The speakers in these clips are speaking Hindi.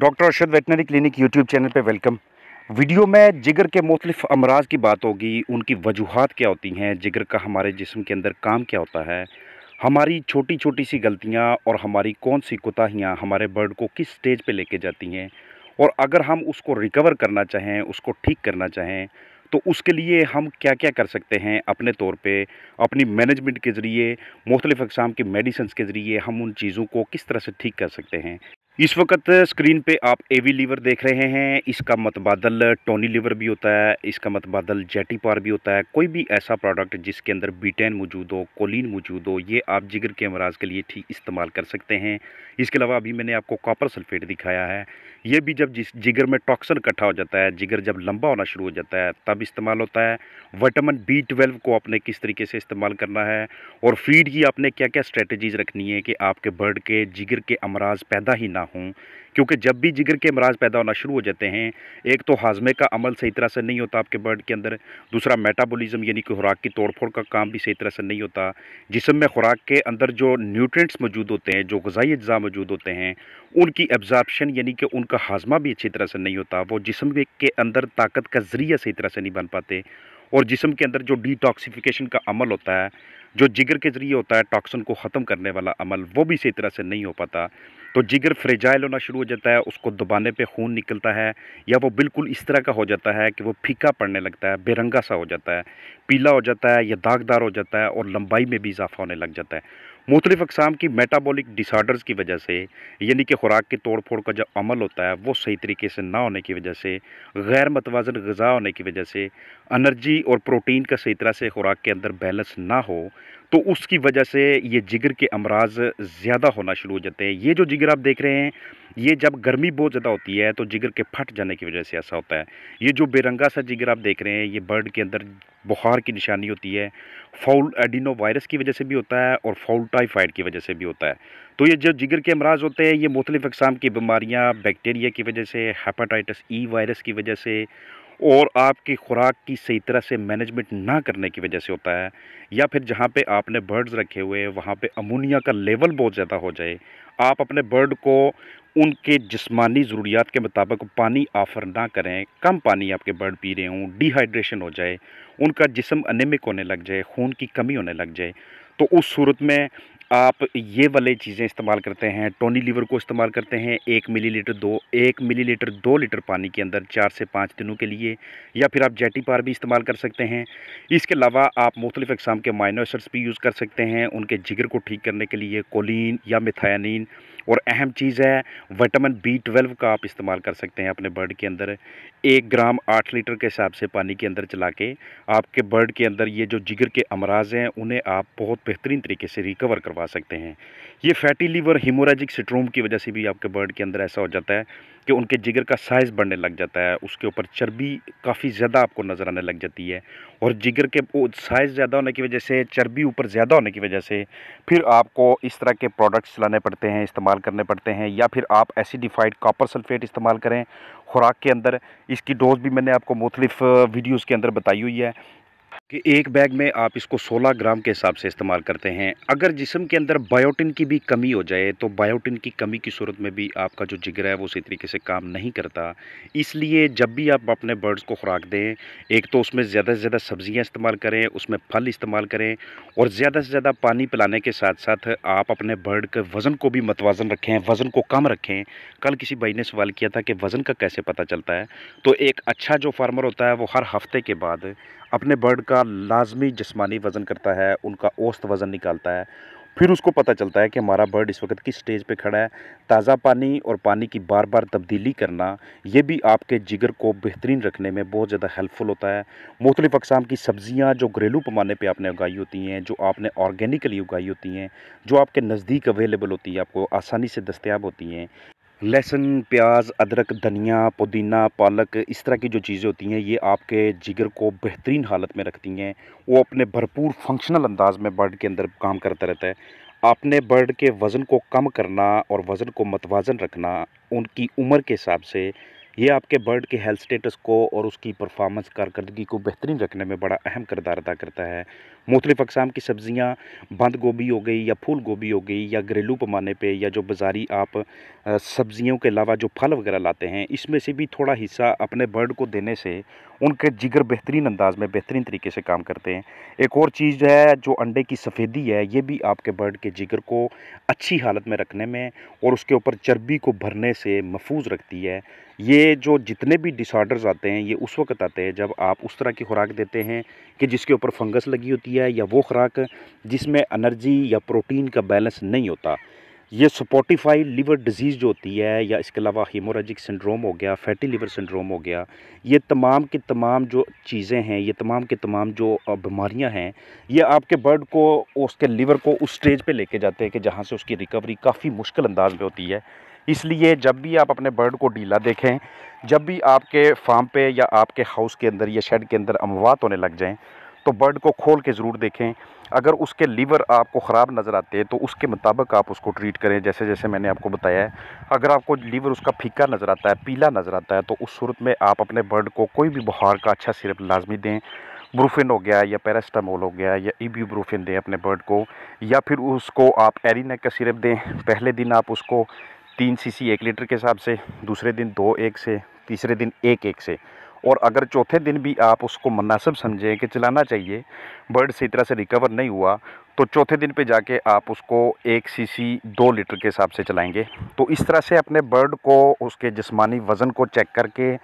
doctor Arshad veterinary clinic YouTube channel पर वेलकम वीडियो में जिगर के मुख्तफ अमराज की बात होगी उनकी वजूहत क्या होती हैं जिगर का हमारे जिसम के अंदर काम क्या होता है हमारी छोटी छोटी सी गलतियाँ और हमारी कौन सी कोताहियाँ हमारे बर्ड को किस स्टेज पे लेके जाती हैं और अगर हम उसको रिकवर करना चाहें उसको ठीक करना चाहें तो उसके लिए हम क्या क्या कर सकते हैं अपने तौर पे अपनी मैनेजमेंट के ज़रिए मुख्तलिफ़ अकसाम के मेडिसन्स के ज़रिए हम उन चीज़ों को किस तरह से ठीक कर सकते हैं इस वक्त स्क्रीन पे आप एवी लीवर देख रहे हैं इसका मतबादल टोनी लीवर भी होता है इसका मतबादल जेटी पार भी होता है कोई भी ऐसा प्रोडक्ट जिसके अंदर बीटेन मौजूद हो कोलिन मौजूद हो ये आप जिगर के अमराज के लिए ठीक इस्तेमाल कर सकते हैं इसके अलावा अभी मैंने आपको कॉपर सल्फेट दिखाया है ये भी जब जिगर में टॉक्सन इकट्ठा हो जाता है जिगर जब लंबा होना शुरू हो जाता है तब इस्तेमाल होता है विटामिन बी ट्वेल्व को आपने किस तरीके से इस्तेमाल करना है और फीड की आपने क्या क्या स्ट्रेटजीज़ रखनी है कि आपके बर्ड के जिगर के अमराज पैदा ही ना हों क्योंकि जब भी जिगर के अमराज पैदा होना शुरू हो जाते हैं एक तो हाजमे का अमल सही तरह से नहीं होता आपके बर्ड के अंदर दूसरा मेटाबॉलिज्म यानी कि खुराक की तोड़फोड़ का काम भी सही तरह से नहीं होता जिसम में खुराक के अंदर जो न्यूट्रेंट्स मौजूद होते हैं जो गज़ाई अज्जा मौजूद होते हैं उनकी एब्ज़ार्बशन यानी कि उनका हाजमा भी अच्छी तरह से नहीं होता वो जिसम के अंदर ताकत का ज़रिया सही तरह से नहीं बन पाते और जिसम के अंदर जो डिटॉक्सिफिकेशन का अमल होता है जो जिगर के ज़रिए होता है टॉक्सन को ख़त्म करने वाला अमल वो भी सही तरह से नहीं हो पाता तो जिगर फ्रेजाइल होना शुरू हो जाता है उसको दबाने पे खून निकलता है या वो बिल्कुल इस तरह का हो जाता है कि वो फीका पड़ने लगता है बेरंगा सा हो जाता है पीला हो जाता है या दागदार हो जाता है और लंबाई में भी इजाफा होने लग जाता है मुख्तलिफ़ अकसाम की मेटाबॉलिक डिसऑर्डर्स की वजह से यानी कि खुराक की तोड़ फोड़ का जो अमल होता है वो सही तरीके से ना होने की वजह से गैर मतवाजन गज़ा होने की वजह से अनर्जी और प्रोटीन का सही तरह से खुराक के अंदर बैलेंस ना हो तो उसकी वजह से ये जिगर के अमराज ज़्यादा होना शुरू हो जाते हैं ये जो जिगर आप देख रहे हैं ये जब गर्मी बहुत ज़्यादा होती है तो जिगर के फट जाने की वजह से ऐसा होता है ये जो बेरंगा सा जिगर आप देख रहे हैं ये बर्ड के अंदर बुखार की निशानी होती है फाउल एडिनो वायरस की वजह से भी होता है और फाउल टाइफाइड की वजह से भी होता है तो ये जो जिगर के अमराज होते हैं ये मुख्तलिफ़ अकसाम की बीमारियाँ बैक्टीरिया की वजह से हेपाटाइटस ई वायरस की वजह से और आपकी खुराक की सही तरह से मैनेजमेंट ना करने की वजह से होता है या फिर जहाँ पे आपने बर्ड्स रखे हुए हैं वहाँ पे अमोनिया का लेवल बहुत ज़्यादा हो जाए आप अपने बर्ड को उनके जिस्मानी ज़रूरियात के मुताबिक पानी ऑफर ना करें कम पानी आपके बर्ड पी रहे हों डिहाइड्रेशन हो जाए उनका जिसम अनेमिक होने लग जाए खून की कमी होने लग जाए तो उस सूरत में आप ये वाले चीज़ें इस्तेमाल करते हैं टोनी लीवर को इस्तेमाल करते हैं एक मिलीलीटर दो एक लीटर दो लीटर पानी के अंदर चार से पाँच दिनों के लिए या फिर आप जेटी पार भी इस्तेमाल कर सकते हैं इसके अलावा आप मुख्तलिफ़ अकसाम के माइनोसर्स भी यूज़ कर सकते हैं उनके जिगर को ठीक करने के लिए कोलिन या मिथानिन और अहम चीज़ है विटामिन बी ट्वेल्व का आप इस्तेमाल कर सकते हैं अपने बर्ड के अंदर एक ग्राम आठ लीटर के हिसाब से पानी के अंदर चला के आपके बर्ड के अंदर ये जो जिगर के अमराज हैं उन्हें आप बहुत बेहतरीन तरीके से रिकवर करवा सकते हैं ये फैटी लीवर हिमोराजिक सिट्रोम की वजह से भी आपके बर्ड के अंदर ऐसा हो जाता है कि उनके जिगर का साइज़ बढ़ने लग जाता है उसके ऊपर चर्बी काफ़ी ज़्यादा आपको नज़र आने लग जाती है और जिगर के साइज़ ज़्यादा होने की वजह से चर्बी ऊपर ज़्यादा होने की वजह से फिर आपको इस तरह के प्रोडक्ट्स लाने पड़ते हैं इस्तेमाल करने पड़ते हैं या फिर आप एसिडिफाइड कापर सल्फेट इस्तेमाल करें खुराक के अंदर इसकी डोज़ भी मैंने आपको मुख्तलिफ़ वीडियोज़ के अंदर बताई हुई है कि एक बैग में आप इसको 16 ग्राम के हिसाब से इस्तेमाल करते हैं अगर जिसम के अंदर बायोटिन की भी कमी हो जाए तो बायोटिन की कमी की सूरत में भी आपका जो जिगर है वो उसी तरीके से काम नहीं करता इसलिए जब भी आप अपने बर्ड्स को खुराक दें एक तो उसमें ज़्यादा से ज़्यादा सब्ज़ियाँ इस्तेमाल करें उसमें फल इस्तेमाल करें और ज़्यादा से ज़्यादा पानी पिलाने के साथ साथ आप अपने बर्ड के वज़न को भी मतवाजन रखें वज़न को कम रखें कल किसी भाई ने सवाल किया था कि वज़न का कैसे पता चलता है तो एक अच्छा जो फार्मर होता है वो हर हफ्ते के बाद अपने बर्ड का लाजमी जिसमानी वज़न करता है उनका औस्त वज़न निकालता है फिर उसको पता चलता है कि हमारा बर्ड इस वक्त किस स्टेज पे खड़ा है ताज़ा पानी और पानी की बार बार तब्दीली करना ये भी आपके जिगर को बेहतरीन रखने में बहुत ज़्यादा हेल्पफुल होता है मुख्तलिफ़ अकसाम की सब्ज़ियाँ जो घरेलू पैमाने पे आपने उगाई होती हैं जो आपने ऑर्गेनिकली उगाई होती हैं जो आपके नज़दीक अवेलेबल होती है आपको आसानी से दस्तियाब होती हैं लहसुन प्याज अदरक धनिया पुदीना पालक इस तरह की जो चीज़ें होती हैं ये आपके जिगर को बेहतरीन हालत में रखती हैं वो अपने भरपूर फंक्शनल अंदाज में बर्ड के अंदर काम करता रहता है आपने बर्ड के वज़न को कम करना और वज़न को मतवाजन रखना उनकी उम्र के हिसाब से ये आपके बर्ड के हेल्थ स्टेटस को और उसकी परफॉर्मेंस कारकर्दगी को बेहतरीन रखने में बड़ा अहम किरदार अदा करता है मुख्तलिफ़ अकसाम की सब्ज़ियाँ बंद गोभी हो गई या फूल गोभी हो गई या घरेलू पैमाने पर या जो बाज़ारी आप सब्ज़ियों के अलावा जो फल वगैरह लाते हैं इसमें से भी थोड़ा हिस्सा अपने बर्ड को देने से उनके जिगर बेहतरीन अंदाज में बेहतरीन तरीके से काम करते हैं एक और चीज़ है जो अंडे की सफ़ेदी है ये भी आपके बर्ड के जिगर को अच्छी हालत में रखने में और उसके ऊपर चर्बी को भरने से महफूज रखती है ये जो जितने भी डिसऑर्डर्स आते हैं ये उस वक्त आते हैं जब आप उस तरह की खुराक देते हैं कि जिसके ऊपर फंगस लगी होती है या या वो खुराक जिसमें एनर्जी या प्रोटीन का बैलेंस नहीं होता ये सपोटिफाई लिवर डिजीज़ जो होती है या इसके अलावा हीमोराजिक सिंड्रोम हो गया फैटी लिवर सिंड्रोम हो गया ये तमाम की तमाम जो चीज़ें हैं ये तमाम की तमाम जो बीमारियां हैं ये आपके बर्ड को उसके लिवर को उस स्टेज पे लेके जाते हैं कि जहाँ से उसकी रिकवरी काफ़ी मुश्किल अंदाज में होती है इसलिए जब भी आप अपने बर्ड को डीला देखें जब भी आपके फार्म पर या आपके हाउस के अंदर या शेड के अंदर अमवात होने लग जाएँ तो बर्ड को खोल के ज़रूर देखें अगर उसके लीवर आपको ख़राब नज़र आते हैं तो उसके मुताबिक आप उसको ट्रीट करें जैसे जैसे मैंने आपको बताया है अगर आपको लीवर उसका फीका नज़र आता है पीला नज़र आता है तो उस सूरत में आप अपने बर्ड को कोई भी बुखार का अच्छा सिरप लाजमी दें ब्रूफिन हो गया या पैरास्टामोल हो गया या ब्रूफिन दें अपने बर्ड को या फिर उसको आप एरिनेक का सिरप दें पहले दिन आप उसको तीन सी एक लीटर के हिसाब से दूसरे दिन दो एक से तीसरे दिन एक एक से और अगर चौथे दिन भी आप उसको मुनासिब समझें कि चलाना चाहिए बर्ड सही तरह से रिकवर नहीं हुआ तो चौथे दिन पे जाके आप उसको एक सीसी दो लीटर के हिसाब से चलाएंगे तो इस तरह से अपने बर्ड को उसके जिस्मानी वज़न को चेक करके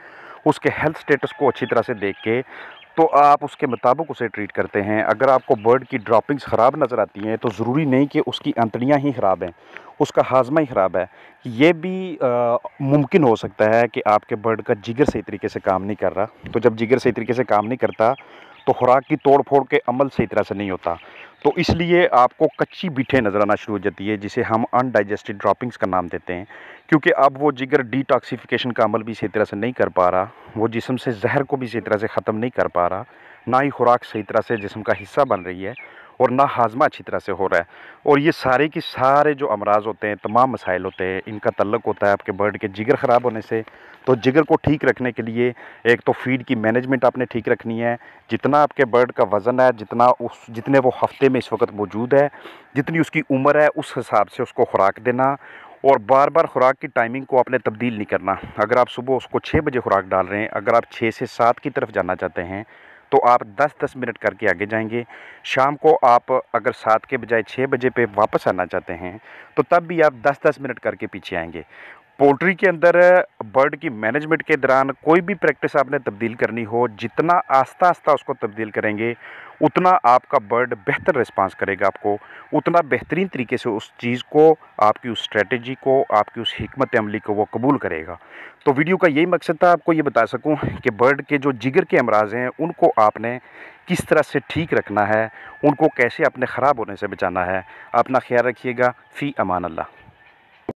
उसके हेल्थ स्टेटस को अच्छी तरह से देख के तो आप उसके मुताबिक उसे ट्रीट करते हैं अगर आपको बर्ड की ड्रॉपिंग्स ख़राब नज़र आती हैं तो ज़रूरी नहीं कि उसकी अंतड़ियाँ ही ख़राब हैं उसका हाजमा ही ख़राब है ये भी मुमकिन हो सकता है कि आपके बर्ड का जिगर सही तरीके से काम नहीं कर रहा तो जब जिगर सही तरीके से काम नहीं करता तो खुराक की तोड़ फोड़ के अमल सही तरह से नहीं होता तो इसलिए आपको कच्ची बीठे नज़र आना शुरू हो जाती है जिसे हम अनडाइजेस्टेड ड्रॉपिंग्स का नाम देते हैं क्योंकि अब वो जिगर डिटॉक्सीफिकेशन का अमल भी सही तरह से नहीं कर पा रहा वो जिसम से जहर को भी सही तरह से ख़त्म नहीं कर पा रहा ना ही खुराक सही तरह से जिसम का हिस्सा बन रही है और ना हाजमा अच्छी तरह से हो रहा है और ये सारे के सारे जो अमराज होते हैं तमाम मसाइल होते हैं इनका तल्लक होता है आपके बर्ड के जिगर ख़राब होने से तो जिगर को ठीक रखने के लिए एक तो फीड की मैनेजमेंट आपने ठीक रखनी है जितना आपके बर्ड का वज़न है जितना उस जितने वो हफ्ते में इस वक्त मौजूद है जितनी उसकी उम्र है उस हिसाब से उसको खुराक देना और बार बार खुराक की टाइमिंग को आपने तब्दील नहीं करना अगर आप सुबह उसको छः बजे खुराक डाल रहे हैं अगर आप छः से सात की तरफ जाना चाहते हैं तो आप 10-10 मिनट करके आगे जाएंगे शाम को आप अगर सात के बजाय छः बजे पे वापस आना चाहते हैं तो तब भी आप 10-10 मिनट करके पीछे आएंगे पोल्ट्री के अंदर बर्ड की मैनेजमेंट के दौरान कोई भी प्रैक्टिस आपने तब्दील करनी हो जितना आस्ता आस्ता उसको तब्दील करेंगे उतना आपका बर्ड बेहतर रिस्पांस करेगा आपको उतना बेहतरीन तरीके से उस चीज़ को आपकी उस स्ट्रेटजी को आपकी उस हमत अमली को वो कबूल करेगा तो वीडियो का यही मकसद था आपको ये बता सकूँ कि बर्ड के जो जिगर के अमराज हैं उनको आपने किस तरह से ठीक रखना है उनको कैसे अपने ख़राब होने से बचाना है अपना ख्याल रखिएगा फ़ी अमान अल्लाह